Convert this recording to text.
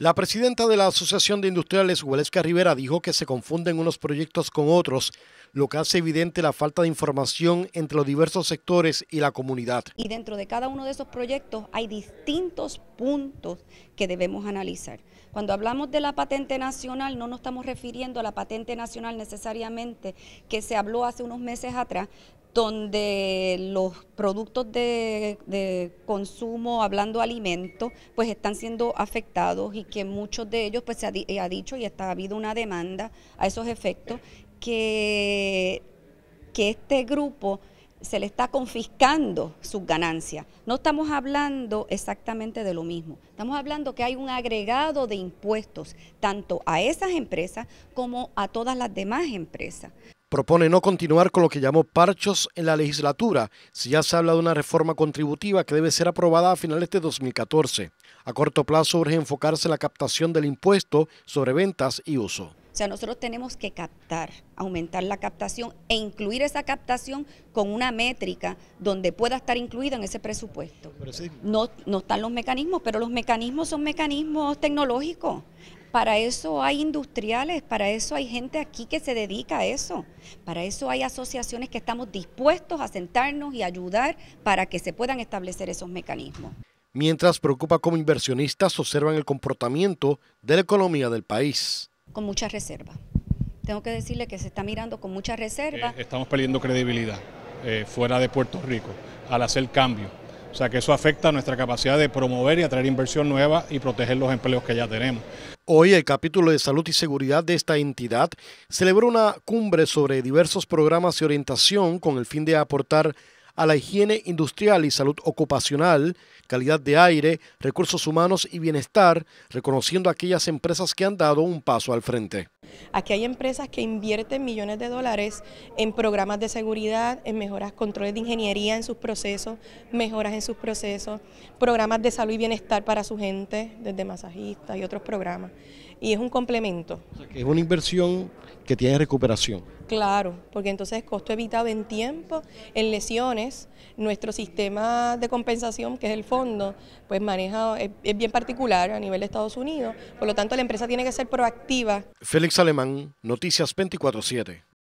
La presidenta de la Asociación de Industriales, Huelesca Rivera, dijo que se confunden unos proyectos con otros, lo que hace evidente la falta de información entre los diversos sectores y la comunidad. Y dentro de cada uno de esos proyectos hay distintos puntos que debemos analizar. Cuando hablamos de la patente nacional, no nos estamos refiriendo a la patente nacional necesariamente que se habló hace unos meses atrás, donde los productos de, consumo, hablando de alimentos, pues están siendo afectados y que muchos de ellos, pues se ha, dicho y está ha habido una demanda a esos efectos, que, que este grupo se le está confiscando sus ganancias. No estamos hablando exactamente de lo mismo. Estamos hablando que hay un agregado de impuestos tanto a esas empresas como a todas las demás empresas propone no continuar con lo que llamó parchos en la legislatura, si ya se habla de una reforma contributiva que debe ser aprobada a finales de 2014. A corto plazo urge enfocarse en la captación del impuesto sobre ventas y uso. O sea, nosotros tenemos que captar, aumentar la captación e incluir esa captación con una métrica donde pueda estar incluido en ese presupuesto. No, no están los mecanismos, pero los mecanismos son mecanismos tecnológicos. Para eso hay industriales, para eso hay gente aquí que se dedica a eso, para eso hay asociaciones que estamos dispuestos a sentarnos y ayudar para que se puedan establecer esos mecanismos. Mientras preocupa como inversionistas observan el comportamiento de la economía del país. Con mucha reserva. Tengo que decirle que se está mirando con mucha reserva. Eh, estamos perdiendo credibilidad eh, fuera de Puerto Rico al hacer cambio. O sea que eso afecta a nuestra capacidad de promover y atraer inversión nueva y proteger los empleos que ya tenemos. Hoy el capítulo de salud y seguridad de esta entidad celebró una cumbre sobre diversos programas de orientación con el fin de aportar a la higiene industrial y salud ocupacional, calidad de aire, recursos humanos y bienestar, reconociendo aquellas empresas que han dado un paso al frente. Aquí hay empresas que invierten millones de dólares en programas de seguridad, en mejoras, controles de ingeniería en sus procesos, mejoras en sus procesos, programas de salud y bienestar para su gente, desde masajistas y otros programas. Y es un complemento. es una inversión que tiene recuperación. Claro, porque entonces costo evitado en tiempo, en lesiones, nuestro sistema de compensación, que es el fondo, pues maneja, es, es bien particular a nivel de Estados Unidos, por lo tanto la empresa tiene que ser proactiva. Félix Alemán, Noticias 24-7.